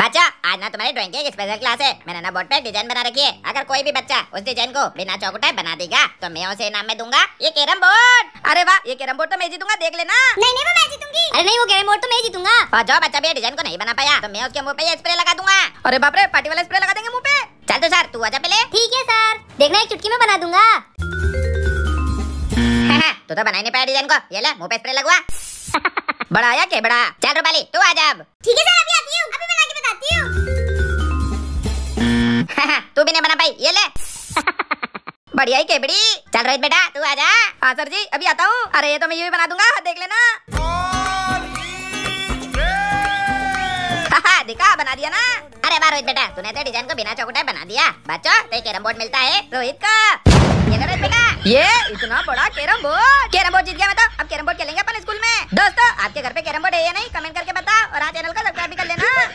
बच्चा आज ना तुम्हारी ड्राइंग की स्पेशल क्लास है मैंने ना बोर्ड पे डिजाइन बना रखी है अगर कोई भी बच्चा उस डिजाइन को बिना चौकटाए बना देगा तो मैं उसे इनाम में दूंगा ये कैरम बोर्ड अरे वाह ये कैरम बोर्ड तो मैं जीतूंगा देख लेना नहीं नहीं वो मैं जीतूंगी अरे नहीं वो कैरम बोर्ड तो मैं जीतूंगा और जाओ बच्चा भैया डिजाइन को नहीं बना पाया तो मैं उसके मुंह पे स्प्रे लगा दूंगा अरे बाप रे पार्टी वाला स्प्रे लगा देंगे मुंह पे चल तो सर तू आजा पहले ठीक है सर देखना एक चुटकी में बना दूंगा हाँ, हाँ, तू तो बना नहीं पाया डिजाइन को ये ले मुंह पे स्प्रे लगवा बड़ा आया के बड़ा चल रूपाली तू आ जा अब ठीक है सर अभी आती हूं अभी तू भी नहीं बना पाई ये ले बढ़िया ही केबड़ी चल रही बेटा तू आ जा हाँ सर जी अभी आता हूँ अरे ये तो मैं ये भी बना दूंगा देख लेना देखा बना दिया ना अरे बार रोहित बेटा तूने तो डिजाइन को बिना चौकटा बना दिया बच्चों तो कैरम बोर्ड मिलता है रोहित का ये रोहित बेटा ये इतना बड़ा कैरम बोर्ड कैरम बोर्ड जीत गया मैं तो अब कैरम बोर्ड खेलेंगे अपन स्कूल में दोस्तों आपके घर पे कैरम बोर्ड है या नहीं कमेंट करके बताओ और हाँ चैनल का सब्सक्राइब भी कर लेना